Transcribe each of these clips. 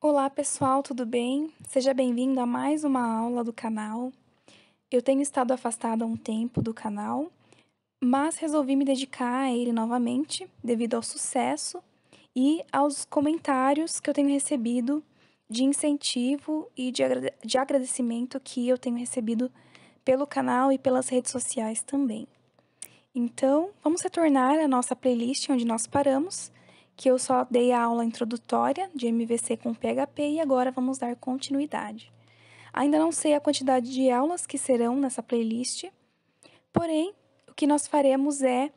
Olá pessoal, tudo bem? Seja bem-vindo a mais uma aula do canal. Eu tenho estado afastada há um tempo do canal, mas resolvi me dedicar a ele novamente devido ao sucesso e aos comentários que eu tenho recebido de incentivo e de, de agradecimento que eu tenho recebido pelo canal e pelas redes sociais também. Então, vamos retornar à nossa playlist onde nós paramos, que eu só dei a aula introdutória de MVC com PHP e agora vamos dar continuidade. Ainda não sei a quantidade de aulas que serão nessa playlist, porém, o que nós faremos é,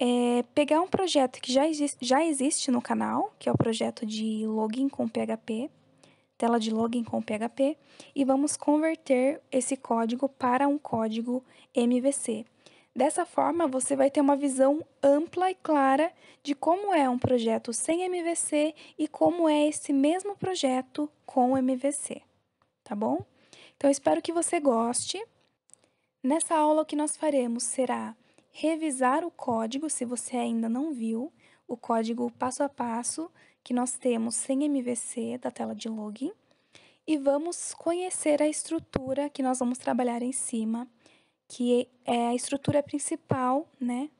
é pegar um projeto que já, exi já existe no canal, que é o projeto de login com PHP, tela de login com PHP, e vamos converter esse código para um código MVC. Dessa forma, você vai ter uma visão ampla e clara de como é um projeto sem MVC e como é esse mesmo projeto com MVC, tá bom? Então, espero que você goste. Nessa aula, o que nós faremos será revisar o código, se você ainda não viu, o código passo a passo que nós temos sem MVC da tela de login, e vamos conhecer a estrutura que nós vamos trabalhar em cima que é a estrutura principal, né,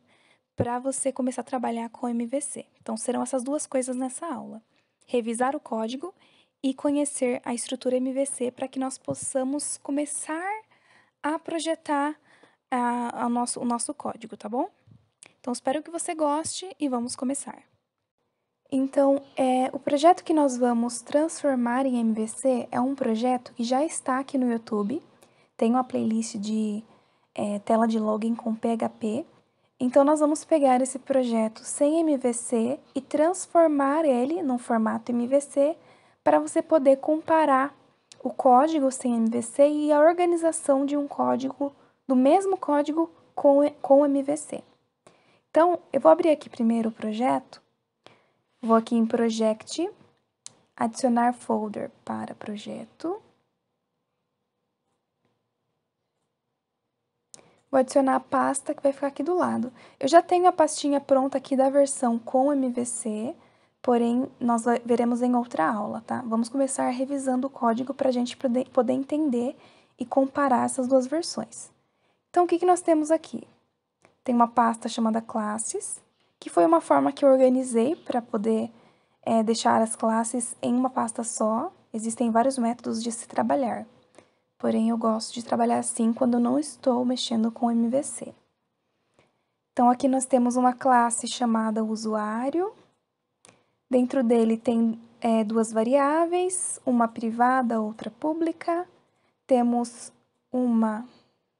para você começar a trabalhar com MVC. Então, serão essas duas coisas nessa aula: revisar o código e conhecer a estrutura MVC para que nós possamos começar a projetar a, a nosso, o nosso código, tá bom? Então, espero que você goste e vamos começar. Então, é, o projeto que nós vamos transformar em MVC é um projeto que já está aqui no YouTube. Tem uma playlist de é, tela de login com PHP. Então, nós vamos pegar esse projeto sem MVC e transformar ele num formato MVC para você poder comparar o código sem MVC e a organização de um código, do mesmo código com, com MVC. Então, eu vou abrir aqui primeiro o projeto, vou aqui em Project, adicionar folder para projeto, Vou adicionar a pasta que vai ficar aqui do lado. Eu já tenho a pastinha pronta aqui da versão com MVC, porém, nós veremos em outra aula, tá? Vamos começar revisando o código para a gente poder entender e comparar essas duas versões. Então, o que, que nós temos aqui? Tem uma pasta chamada classes, que foi uma forma que eu organizei para poder é, deixar as classes em uma pasta só. Existem vários métodos de se trabalhar porém eu gosto de trabalhar assim quando não estou mexendo com MVC. Então, aqui nós temos uma classe chamada usuário. Dentro dele tem é, duas variáveis, uma privada, outra pública. Temos uma,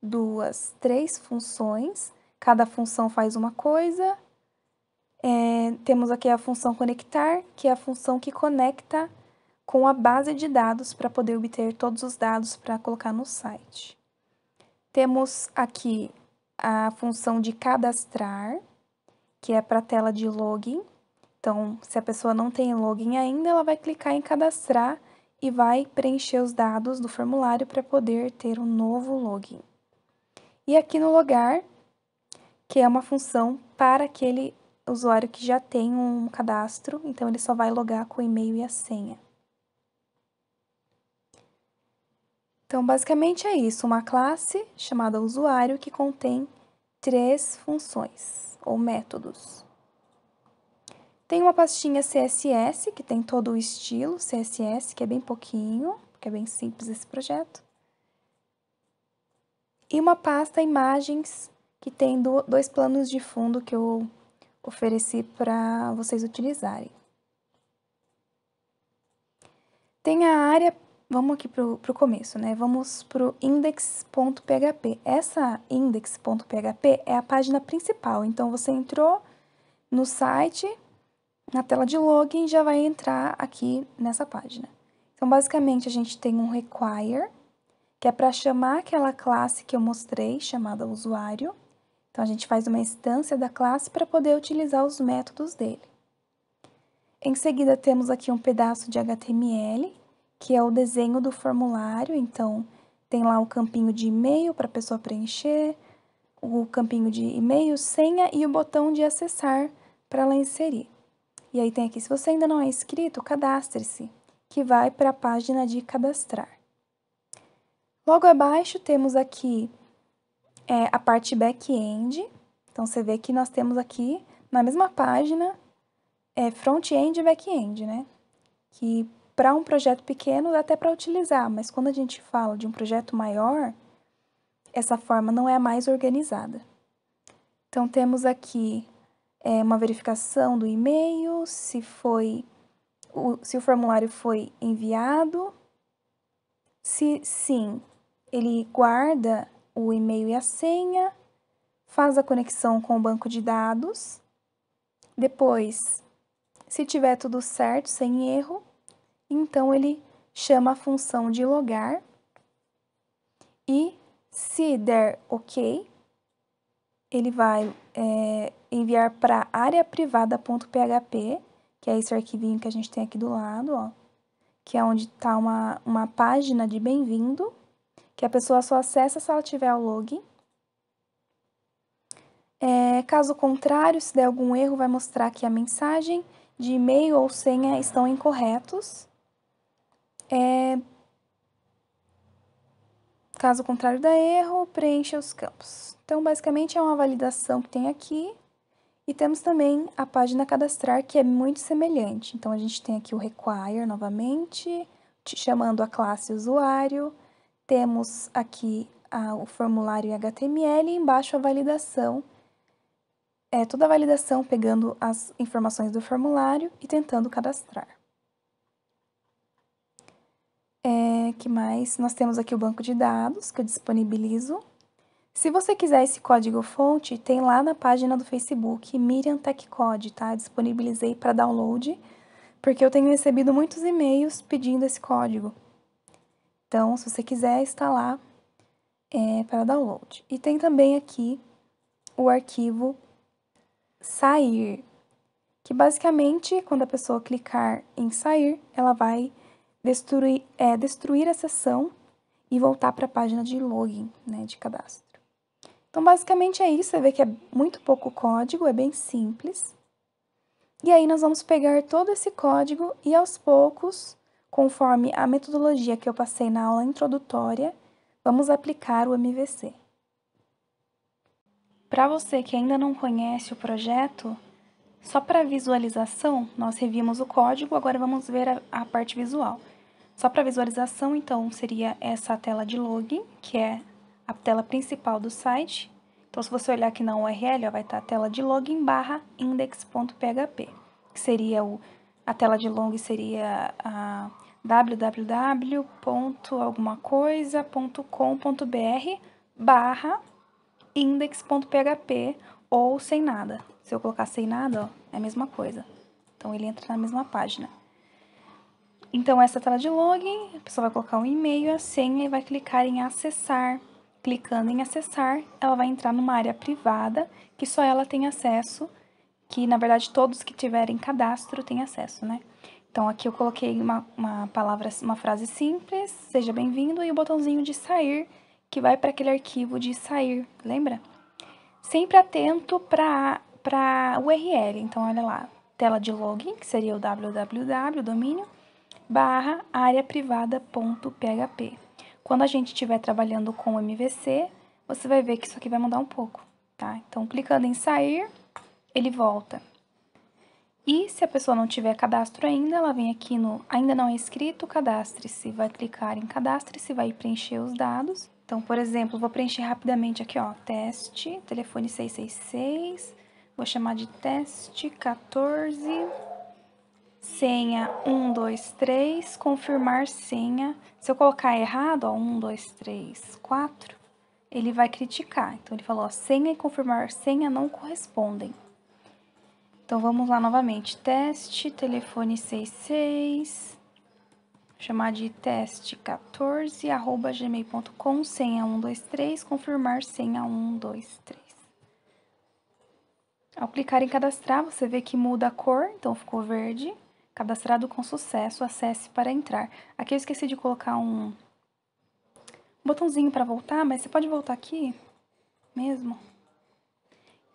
duas, três funções. Cada função faz uma coisa. É, temos aqui a função conectar, que é a função que conecta com a base de dados para poder obter todos os dados para colocar no site. Temos aqui a função de cadastrar, que é para a tela de login. Então, se a pessoa não tem login ainda, ela vai clicar em cadastrar e vai preencher os dados do formulário para poder ter um novo login. E aqui no logar, que é uma função para aquele usuário que já tem um cadastro, então ele só vai logar com o e-mail e a senha. Então, basicamente é isso: uma classe chamada usuário que contém três funções ou métodos. Tem uma pastinha CSS que tem todo o estilo CSS, que é bem pouquinho, porque é bem simples esse projeto. E uma pasta imagens que tem dois planos de fundo que eu ofereci para vocês utilizarem. Tem a área vamos aqui para o começo, né? Vamos para o index.php. Essa index.php é a página principal. Então, você entrou no site, na tela de login, já vai entrar aqui nessa página. Então, basicamente, a gente tem um require, que é para chamar aquela classe que eu mostrei, chamada usuário. Então, a gente faz uma instância da classe para poder utilizar os métodos dele. Em seguida, temos aqui um pedaço de HTML, que é o desenho do formulário. Então, tem lá o campinho de e-mail para a pessoa preencher, o campinho de e-mail, senha e o botão de acessar para ela inserir. E aí tem aqui, se você ainda não é inscrito, cadastre-se, que vai para a página de cadastrar. Logo abaixo temos aqui é, a parte back-end. Então, você vê que nós temos aqui, na mesma página, é, front-end e back-end, né? Que para um projeto pequeno dá até para utilizar, mas quando a gente fala de um projeto maior, essa forma não é a mais organizada. Então, temos aqui é, uma verificação do e-mail, se foi o, se o formulário foi enviado. Se sim, ele guarda o e-mail e a senha, faz a conexão com o banco de dados. Depois, se tiver tudo certo, sem erro, então, ele chama a função de logar e se der OK, ele vai é, enviar para área que é esse arquivinho que a gente tem aqui do lado, ó, que é onde está uma, uma página de bem-vindo, que a pessoa só acessa se ela tiver o login. É, caso contrário, se der algum erro, vai mostrar que a mensagem de e-mail ou senha estão incorretos. É... Caso contrário da erro, preencha os campos. Então, basicamente, é uma validação que tem aqui. E temos também a página cadastrar, que é muito semelhante. Então, a gente tem aqui o require novamente, chamando a classe usuário. Temos aqui a, o formulário em HTML e embaixo a validação. É toda a validação pegando as informações do formulário e tentando cadastrar. É, que mais? Nós temos aqui o banco de dados que eu disponibilizo. Se você quiser esse código-fonte, tem lá na página do Facebook, Miriam Tech Code, tá? Disponibilizei para download, porque eu tenho recebido muitos e-mails pedindo esse código. Então, se você quiser, está lá é, para download. E tem também aqui o arquivo sair, que basicamente, quando a pessoa clicar em sair, ela vai destruir, é, destruir a sessão e voltar para a página de login, né, de cadastro. Então, basicamente é isso, você vê que é muito pouco código, é bem simples. E aí nós vamos pegar todo esse código e aos poucos, conforme a metodologia que eu passei na aula introdutória, vamos aplicar o MVC. Para você que ainda não conhece o projeto, só para visualização, nós revimos o código, agora vamos ver a, a parte visual. Só para visualização, então, seria essa tela de login, que é a tela principal do site. Então, se você olhar aqui na URL, ó, vai estar tá a tela de login barra index.php, que seria o, a tela de login seria a www.alguma-coisa.com.br barra index.php ou sem nada. Se eu colocar sem nada, ó, é a mesma coisa. Então, ele entra na mesma página. Então, essa tela de login, a pessoa vai colocar um e-mail, a senha e vai clicar em acessar. Clicando em acessar, ela vai entrar numa área privada que só ela tem acesso, que na verdade todos que tiverem cadastro têm acesso, né? Então, aqui eu coloquei uma, uma palavra, uma frase simples, seja bem-vindo, e o botãozinho de sair, que vai para aquele arquivo de sair, lembra? Sempre atento para URL, então olha lá, tela de login, que seria o www, domínio, barra areaprivada.php. Quando a gente estiver trabalhando com o MVC, você vai ver que isso aqui vai mudar um pouco, tá? Então, clicando em sair, ele volta. E se a pessoa não tiver cadastro ainda, ela vem aqui no ainda não é inscrito, cadastre-se, vai clicar em cadastre-se, vai preencher os dados. Então, por exemplo, vou preencher rapidamente aqui, ó, teste, telefone 666, vou chamar de teste 14 senha 123, confirmar senha. Se eu colocar errado, ó, 1, 2, 3, 4, ele vai criticar. Então, ele falou, ó, senha e confirmar senha não correspondem. Então, vamos lá novamente. Teste, telefone 66, chamar de teste 14, arroba gmail.com, senha 123, confirmar senha 123. Ao clicar em cadastrar, você vê que muda a cor, então ficou verde. Cadastrado com sucesso, acesse para entrar. Aqui eu esqueci de colocar um botãozinho para voltar, mas você pode voltar aqui mesmo.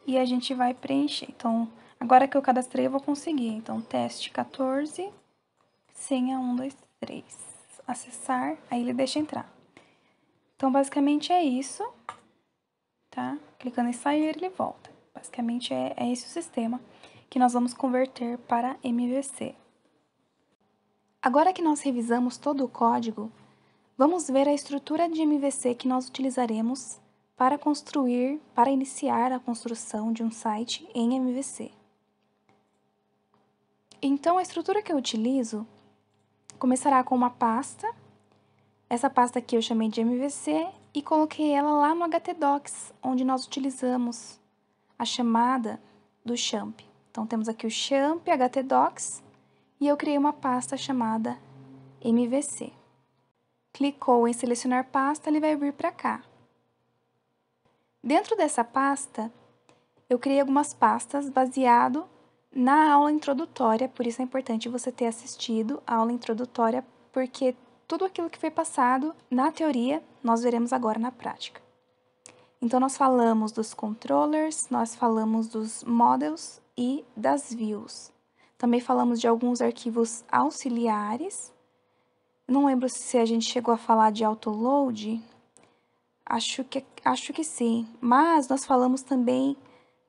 E a gente vai preencher. Então, agora que eu cadastrei, eu vou conseguir. Então, teste 14, senha 1, 2, 3. Acessar, aí ele deixa entrar. Então, basicamente é isso, tá? Clicando em sair, ele volta. Basicamente é, é esse o sistema que nós vamos converter para MVC. Agora que nós revisamos todo o código, vamos ver a estrutura de MVC que nós utilizaremos para construir, para iniciar a construção de um site em MVC. Então, a estrutura que eu utilizo começará com uma pasta. Essa pasta aqui eu chamei de MVC e coloquei ela lá no htdocs, onde nós utilizamos a chamada do champ. Então, temos aqui o champ htdocs e eu criei uma pasta chamada MVC. Clicou em selecionar pasta, ele vai vir para cá. Dentro dessa pasta, eu criei algumas pastas baseado na aula introdutória, por isso é importante você ter assistido a aula introdutória, porque tudo aquilo que foi passado na teoria, nós veremos agora na prática. Então, nós falamos dos controllers, nós falamos dos models e das views. Também falamos de alguns arquivos auxiliares. Não lembro se a gente chegou a falar de autoload. Acho que, acho que sim. Mas nós falamos também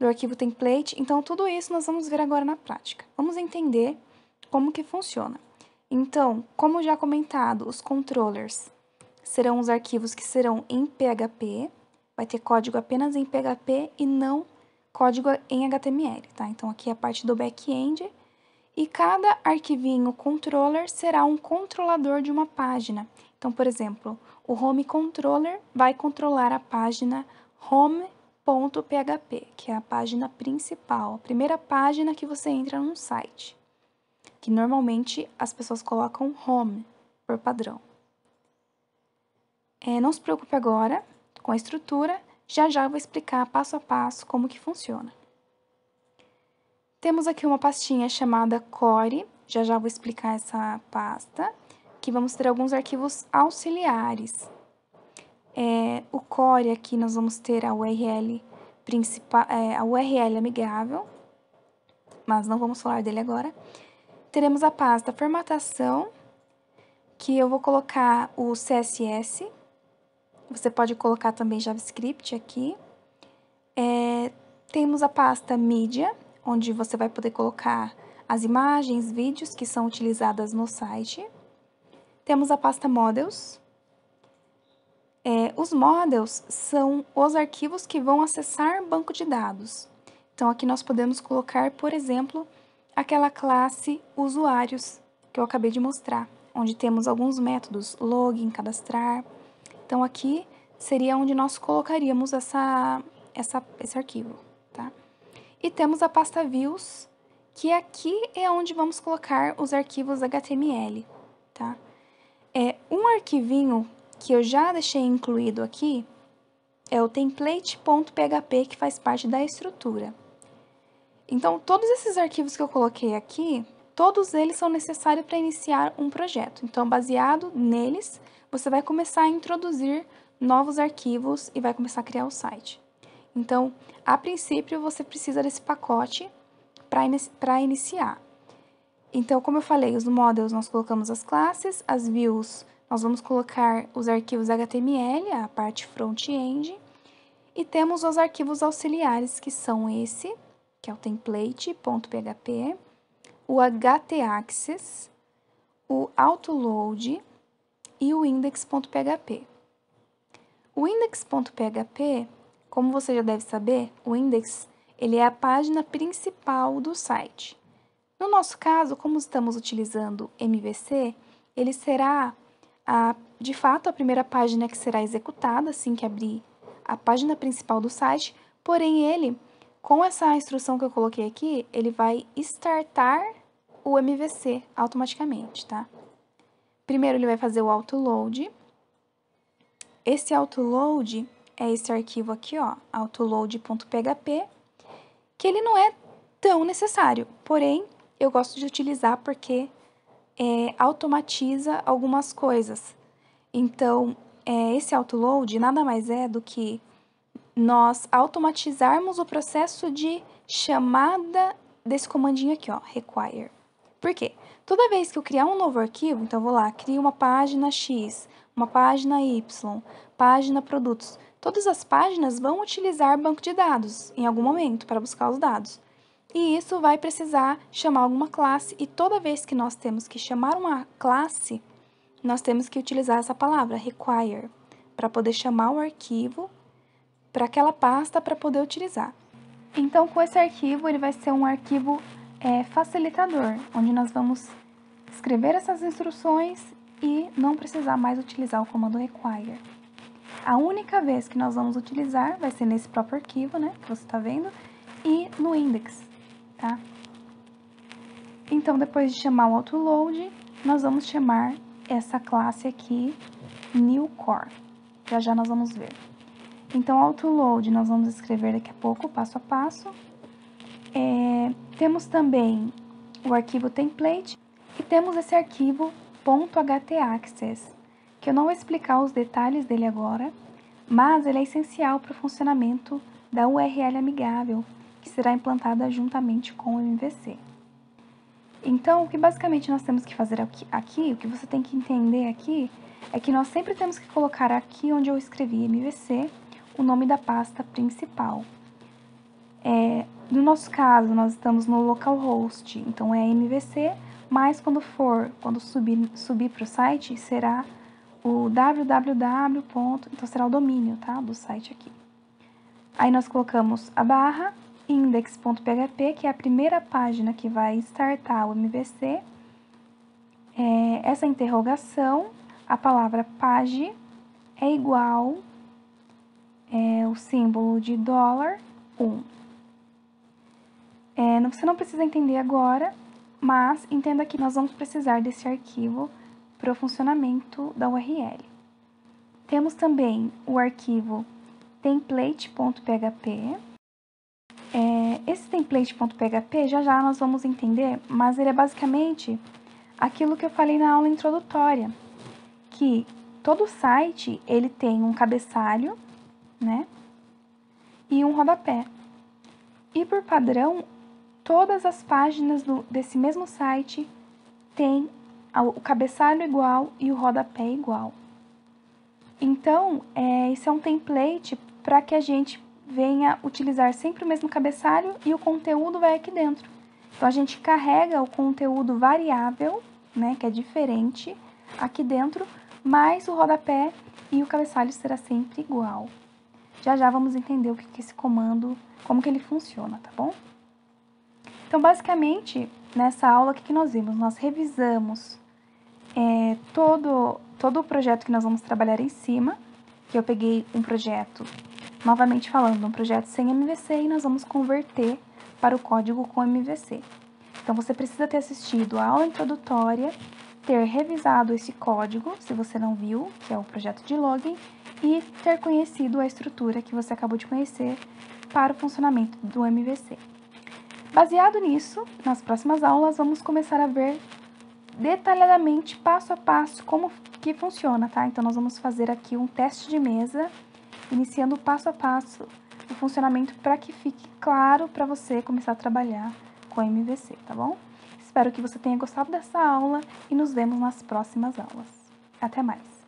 do arquivo template. Então, tudo isso nós vamos ver agora na prática. Vamos entender como que funciona. Então, como já comentado, os controllers serão os arquivos que serão em PHP. Vai ter código apenas em PHP e não código em HTML, tá? Então, aqui é a parte do back-end e cada arquivinho controller será um controlador de uma página. Então, por exemplo, o home controller vai controlar a página home.php, que é a página principal, a primeira página que você entra num site, que normalmente as pessoas colocam home por padrão. É, não se preocupe agora com a estrutura, já já eu vou explicar passo a passo como que funciona. Temos aqui uma pastinha chamada Core, já já vou explicar essa pasta, que vamos ter alguns arquivos auxiliares. É, o Core aqui nós vamos ter a URL principal, é, a URL amigável, mas não vamos falar dele agora. Teremos a pasta formatação, que eu vou colocar o CSS. Você pode colocar também JavaScript aqui. É, temos a pasta mídia, onde você vai poder colocar as imagens, vídeos que são utilizadas no site. Temos a pasta Models. É, os models são os arquivos que vão acessar banco de dados. Então, aqui nós podemos colocar, por exemplo, aquela classe usuários que eu acabei de mostrar, onde temos alguns métodos, login, cadastrar. Então, aqui seria onde nós colocaríamos essa, essa, esse arquivo. E temos a pasta views, que aqui é onde vamos colocar os arquivos HTML, tá? É um arquivinho que eu já deixei incluído aqui é o template.php que faz parte da estrutura. Então, todos esses arquivos que eu coloquei aqui, todos eles são necessários para iniciar um projeto. Então, baseado neles, você vai começar a introduzir novos arquivos e vai começar a criar o site. Então, a princípio, você precisa desse pacote para iniciar. Então, como eu falei, os models nós colocamos as classes, as views nós vamos colocar os arquivos HTML, a parte front-end, e temos os arquivos auxiliares, que são esse, que é o template.php, o htaccess, o autoload e o index.php. O index.php como você já deve saber, o index ele é a página principal do site. No nosso caso, como estamos utilizando MVC, ele será a, de fato a primeira página que será executada assim que abrir a página principal do site, porém ele, com essa instrução que eu coloquei aqui, ele vai startar o MVC automaticamente, tá? Primeiro ele vai fazer o autoload. Esse autoload é esse arquivo aqui, ó, autoload.php, que ele não é tão necessário, porém eu gosto de utilizar porque é, automatiza algumas coisas. Então, é, esse autoload nada mais é do que nós automatizarmos o processo de chamada desse comandinho aqui, ó, require. Por quê? Toda vez que eu criar um novo arquivo, então vou lá, crio uma página X, uma página Y, página produtos, Todas as páginas vão utilizar banco de dados em algum momento para buscar os dados. E isso vai precisar chamar alguma classe, e toda vez que nós temos que chamar uma classe, nós temos que utilizar essa palavra require para poder chamar o arquivo para aquela pasta para poder utilizar. Então, com esse arquivo, ele vai ser um arquivo é, facilitador, onde nós vamos escrever essas instruções e não precisar mais utilizar o comando require. A única vez que nós vamos utilizar vai ser nesse próprio arquivo, né, que você está vendo, e no index, tá? Então, depois de chamar o autoload, nós vamos chamar essa classe aqui, new core. Já já nós vamos ver. Então, autoload nós vamos escrever daqui a pouco, passo a passo. É, temos também o arquivo template e temos esse arquivo .htaccess que eu não vou explicar os detalhes dele agora, mas ele é essencial para o funcionamento da URL amigável, que será implantada juntamente com o MVC. Então, o que basicamente nós temos que fazer aqui, aqui, o que você tem que entender aqui, é que nós sempre temos que colocar aqui onde eu escrevi MVC o nome da pasta principal. É, no nosso caso, nós estamos no localhost, então é MVC, mas quando for, quando subir, subir para o site, será o www. Então será o domínio, tá? Do site aqui. Aí nós colocamos a barra index.php, que é a primeira página que vai startar o MVC. É, essa interrogação, a palavra page é igual é, o símbolo de dólar 1. É, você não precisa entender agora, mas entenda que nós vamos precisar desse arquivo para o funcionamento da URL. Temos também o arquivo template.php. É, esse template.php já já nós vamos entender, mas ele é basicamente aquilo que eu falei na aula introdutória, que todo site ele tem um cabeçalho, né, e um rodapé. E por padrão, todas as páginas do, desse mesmo site têm o cabeçalho igual e o rodapé igual. Então, é, é um template para que a gente venha utilizar sempre o mesmo cabeçalho e o conteúdo vai aqui dentro. Então, a gente carrega o conteúdo variável, né, que é diferente, aqui dentro, mas o rodapé e o cabeçalho será sempre igual. Já já vamos entender o que, esse comando, como que ele funciona, tá bom? Então, basicamente, nessa aula, o que nós vimos? Nós revisamos é, todo, todo o projeto que nós vamos trabalhar em cima, que eu peguei um projeto, novamente falando, um projeto sem MVC e nós vamos converter para o código com MVC. Então, você precisa ter assistido a aula introdutória, ter revisado esse código, se você não viu, que é o projeto de login, e ter conhecido a estrutura que você acabou de conhecer para o funcionamento do MVC. Baseado nisso, nas próximas aulas vamos começar a ver detalhadamente passo a passo como que funciona, tá? Então nós vamos fazer aqui um teste de mesa, iniciando passo a passo o funcionamento para que fique claro para você começar a trabalhar com a MVC, tá bom? Espero que você tenha gostado dessa aula e nos vemos nas próximas aulas. Até mais!